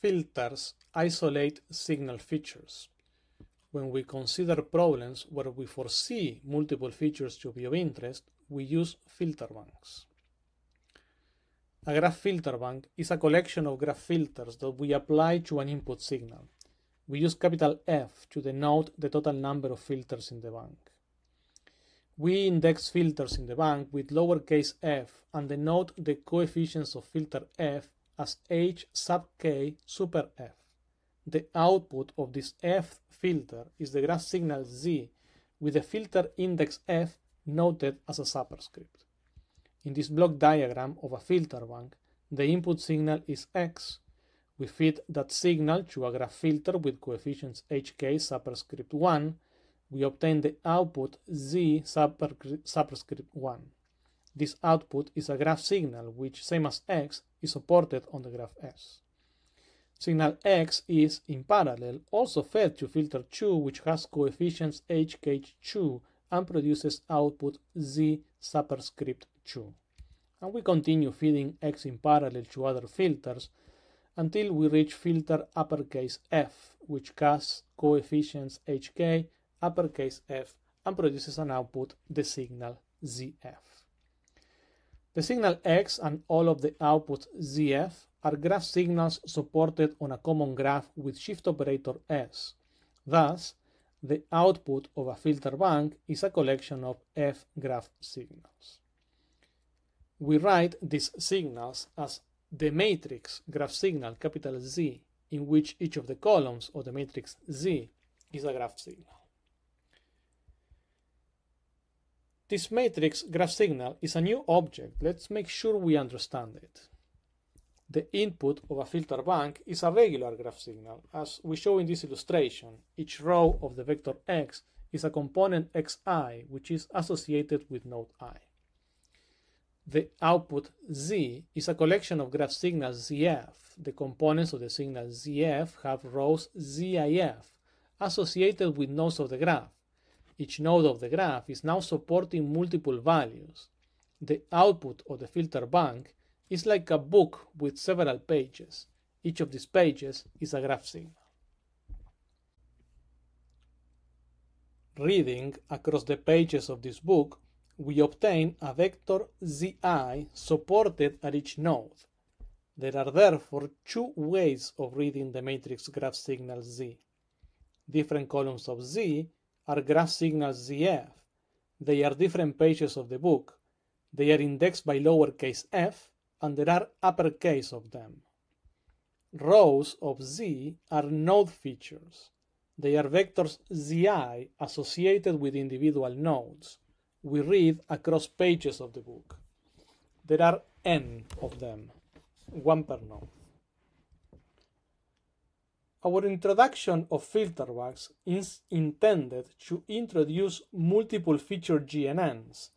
Filters isolate signal features. When we consider problems where we foresee multiple features to be of interest, we use filter banks. A graph filter bank is a collection of graph filters that we apply to an input signal. We use capital F to denote the total number of filters in the bank. We index filters in the bank with lowercase f and denote the coefficients of filter f as h sub k super f. The output of this f filter is the graph signal z with the filter index f noted as a superscript. In this block diagram of a filter bank, the input signal is x. We feed that signal to a graph filter with coefficients hk superscript 1. We obtain the output z superscript 1. This output is a graph signal, which, same as x, is supported on the graph S. Signal X is, in parallel, also fed to filter 2, which has coefficients HK2 and produces output Z superscript 2. And we continue feeding X in parallel to other filters until we reach filter uppercase F, which casts coefficients HK uppercase F and produces an output, the signal ZF. The signal X and all of the outputs ZF are graph signals supported on a common graph with shift operator S. Thus, the output of a filter bank is a collection of F graph signals. We write these signals as the matrix graph signal capital Z, in which each of the columns of the matrix Z is a graph signal. This matrix graph signal is a new object. Let's make sure we understand it. The input of a filter bank is a regular graph signal, as we show in this illustration. Each row of the vector x is a component xi, which is associated with node i. The output z is a collection of graph signals zf. The components of the signal zf have rows zif associated with nodes of the graph. Each node of the graph is now supporting multiple values. The output of the filter bank is like a book with several pages. Each of these pages is a graph signal. Reading across the pages of this book, we obtain a vector zi supported at each node. There are therefore two ways of reading the matrix graph signal z. Different columns of z are graph signals ZF. They are different pages of the book. They are indexed by lowercase f, and there are uppercase of them. Rows of Z are node features. They are vectors Zi associated with individual nodes. We read across pages of the book. There are n of them, one per node. Our introduction of filter banks is intended to introduce multiple feature GNNs.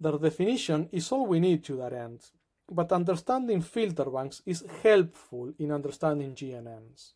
Their definition is all we need to that end, but understanding filter banks is helpful in understanding GNNs.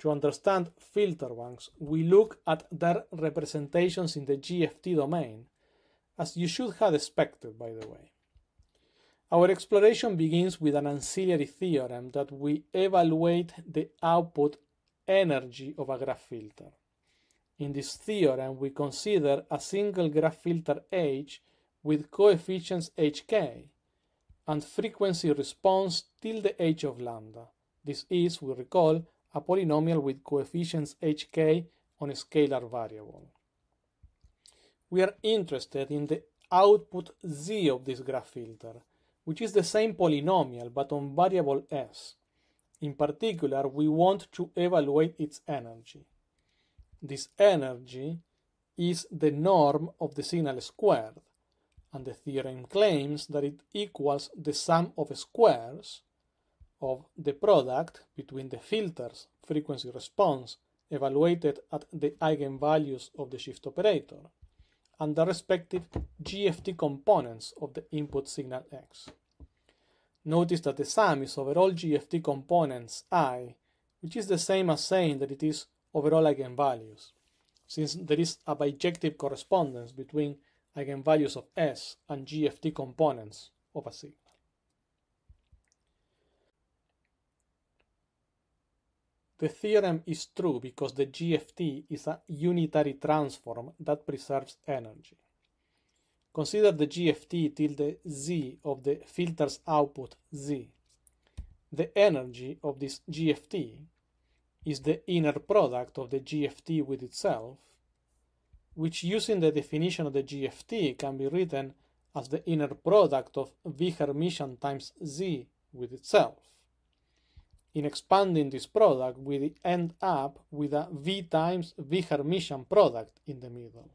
To understand filter banks, we look at their representations in the GFT domain, as you should have expected, by the way. Our exploration begins with an ancillary theorem that we evaluate the output energy of a graph filter. In this theorem, we consider a single graph filter H with coefficients hk and frequency response tilde h of lambda. This is, we recall, a polynomial with coefficients hk on a scalar variable. We are interested in the output z of this graph filter, which is the same polynomial but on variable s. In particular, we want to evaluate its energy. This energy is the norm of the signal squared, and the theorem claims that it equals the sum of squares of the product between the filter's frequency response evaluated at the eigenvalues of the shift operator and the respective GFT components of the input signal X. Notice that the sum is over all GFT components i, which is the same as saying that it is over all eigenvalues, since there is a bijective correspondence between eigenvalues of S and GFT components of a signal. The theorem is true because the GFT is a unitary transform that preserves energy. Consider the GFT tilde Z of the filter's output Z. The energy of this GFT is the inner product of the GFT with itself, which using the definition of the GFT can be written as the inner product of V Hermitian times Z with itself. In expanding this product, we end up with a V times V Hermitian product in the middle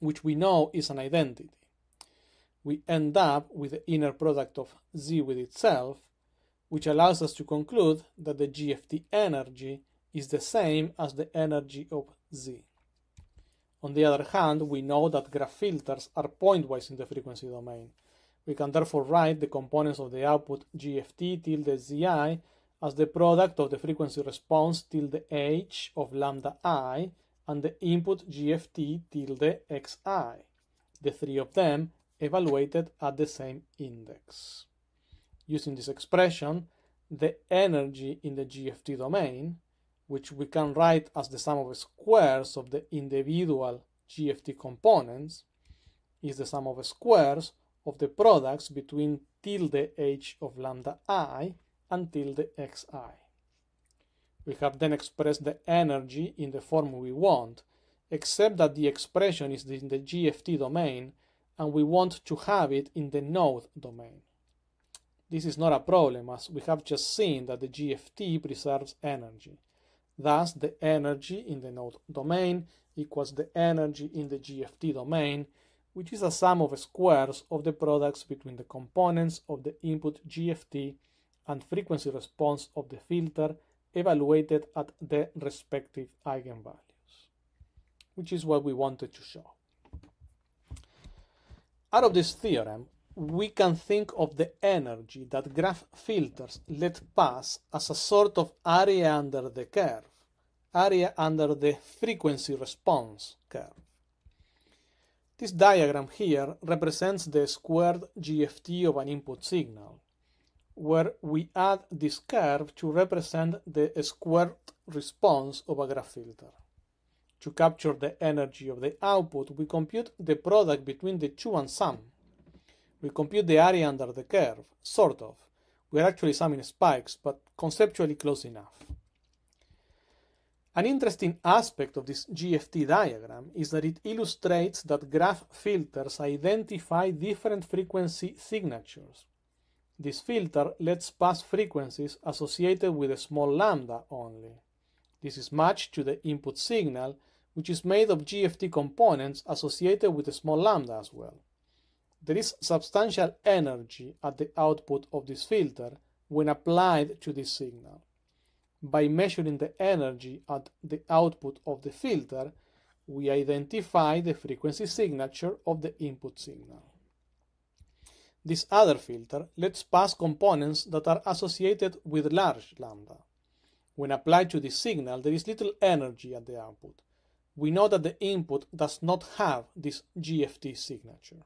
which we know is an identity. We end up with the inner product of Z with itself, which allows us to conclude that the GFT energy is the same as the energy of Z. On the other hand, we know that graph filters are pointwise in the frequency domain. We can therefore write the components of the output GFT tilde Zi as the product of the frequency response tilde H of lambda i and the input GFT tilde xi, the three of them evaluated at the same index. Using this expression, the energy in the GFT domain, which we can write as the sum of squares of the individual GFT components, is the sum of squares of the products between tilde h of lambda i and tilde xi. We have then expressed the energy in the form we want, except that the expression is in the GFT domain and we want to have it in the node domain. This is not a problem as we have just seen that the GFT preserves energy. Thus, the energy in the node domain equals the energy in the GFT domain, which is a sum of squares of the products between the components of the input GFT and frequency response of the filter evaluated at the respective eigenvalues, which is what we wanted to show. Out of this theorem, we can think of the energy that graph filters let pass as a sort of area under the curve, area under the frequency response curve. This diagram here represents the squared GFT of an input signal where we add this curve to represent the squared response of a graph filter. To capture the energy of the output, we compute the product between the two and sum. We compute the area under the curve, sort of. We are actually summing spikes, but conceptually close enough. An interesting aspect of this GFT diagram is that it illustrates that graph filters identify different frequency signatures this filter lets pass frequencies associated with a small lambda only. This is matched to the input signal, which is made of GFT components associated with a small lambda as well. There is substantial energy at the output of this filter when applied to this signal. By measuring the energy at the output of the filter, we identify the frequency signature of the input signal. This other filter lets pass components that are associated with large lambda. When applied to this signal, there is little energy at the output. We know that the input does not have this GFT signature.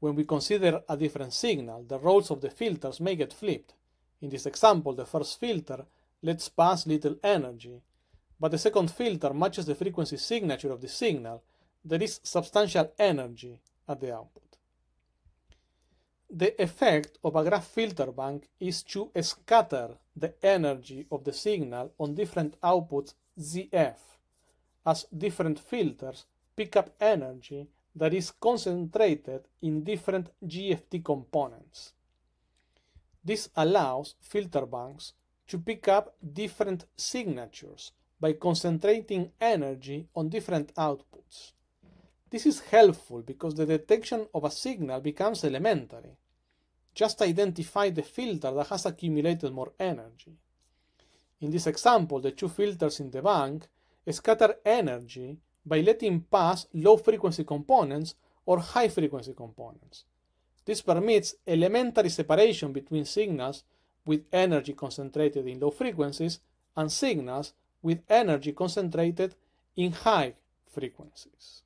When we consider a different signal, the roles of the filters may get flipped. In this example, the first filter lets pass little energy, but the second filter matches the frequency signature of the signal. There is substantial energy at the output. The effect of a graph filter bank is to scatter the energy of the signal on different outputs ZF, as different filters pick up energy that is concentrated in different GFT components. This allows filter banks to pick up different signatures by concentrating energy on different outputs. This is helpful because the detection of a signal becomes elementary. Just identify the filter that has accumulated more energy. In this example, the two filters in the bank scatter energy by letting pass low-frequency components or high-frequency components. This permits elementary separation between signals with energy concentrated in low frequencies and signals with energy concentrated in high frequencies.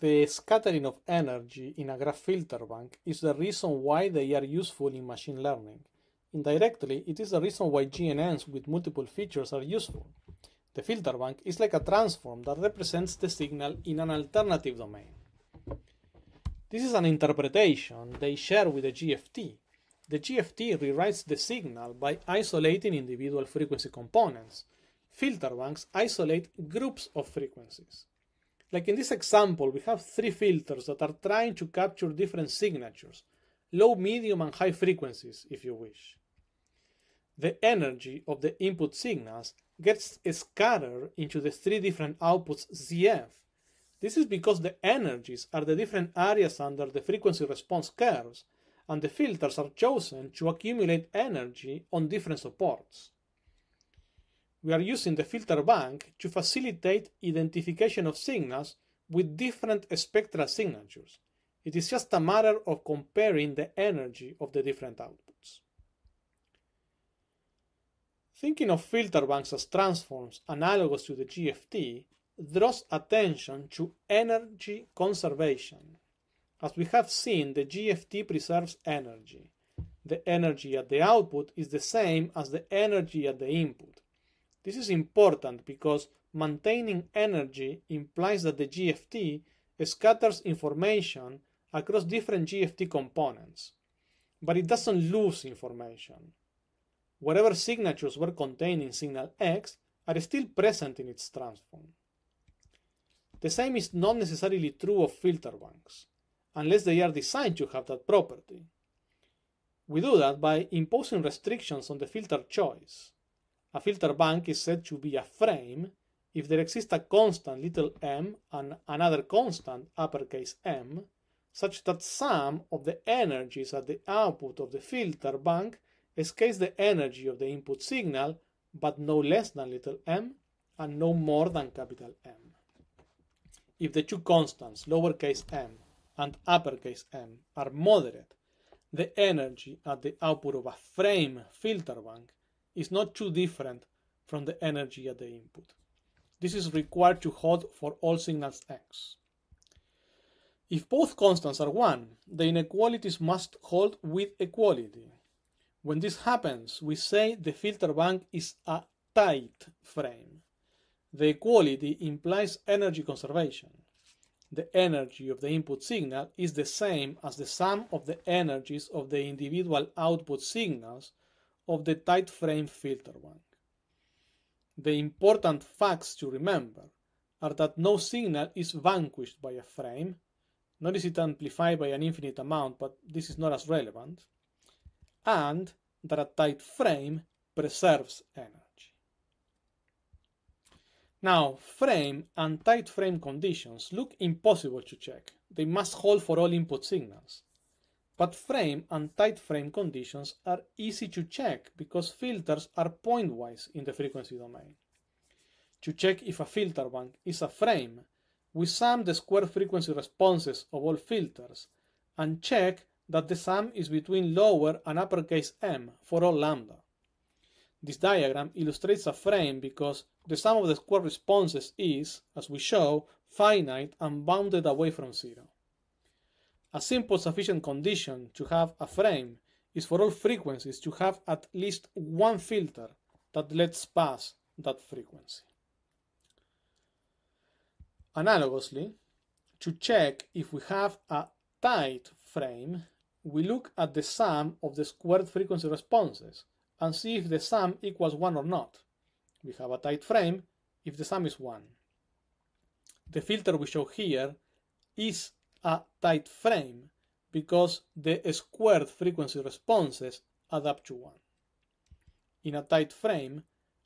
The scattering of energy in a graph filter bank is the reason why they are useful in machine learning. Indirectly, it is the reason why GNNs with multiple features are useful. The filter bank is like a transform that represents the signal in an alternative domain. This is an interpretation they share with the GFT. The GFT rewrites the signal by isolating individual frequency components. Filter banks isolate groups of frequencies. Like in this example, we have three filters that are trying to capture different signatures, low, medium, and high frequencies, if you wish. The energy of the input signals gets scattered into the three different outputs ZF. This is because the energies are the different areas under the frequency response curves, and the filters are chosen to accumulate energy on different supports. We are using the filter bank to facilitate identification of signals with different spectral signatures. It is just a matter of comparing the energy of the different outputs. Thinking of filter banks as transforms analogous to the GFT draws attention to energy conservation. As we have seen, the GFT preserves energy. The energy at the output is the same as the energy at the input, this is important because maintaining energy implies that the GFT scatters information across different GFT components, but it doesn't lose information. Whatever signatures were contained in signal X are still present in its transform. The same is not necessarily true of filter banks, unless they are designed to have that property. We do that by imposing restrictions on the filter choice. A filter bank is said to be a frame if there exists a constant little m and another constant uppercase m, such that sum of the energies at the output of the filter bank escapes the energy of the input signal, but no less than little m and no more than capital M. If the two constants, lowercase m and uppercase m, are moderate, the energy at the output of a frame filter bank is not too different from the energy at the input. This is required to hold for all signals x. If both constants are 1, the inequalities must hold with equality. When this happens, we say the filter bank is a tight frame. The equality implies energy conservation. The energy of the input signal is the same as the sum of the energies of the individual output signals of the tight frame filter bank. The important facts to remember are that no signal is vanquished by a frame, nor is it amplified by an infinite amount, but this is not as relevant, and that a tight frame preserves energy. Now, frame and tight frame conditions look impossible to check. They must hold for all input signals. But frame and tight frame conditions are easy to check because filters are pointwise in the frequency domain. To check if a filter bank is a frame, we sum the square frequency responses of all filters and check that the sum is between lower and uppercase m for all lambda. This diagram illustrates a frame because the sum of the square responses is, as we show, finite and bounded away from zero. A simple sufficient condition to have a frame is for all frequencies to have at least one filter that lets pass that frequency. Analogously, to check if we have a tight frame, we look at the sum of the squared frequency responses and see if the sum equals 1 or not. We have a tight frame if the sum is 1. The filter we show here is a tight frame because the squared frequency responses adapt to one. In a tight frame,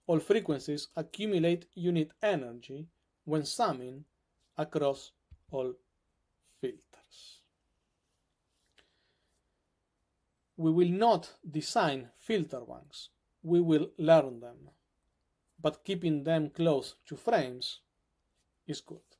all frequencies accumulate unit energy when summing across all filters. We will not design filter banks, we will learn them, but keeping them close to frames is good.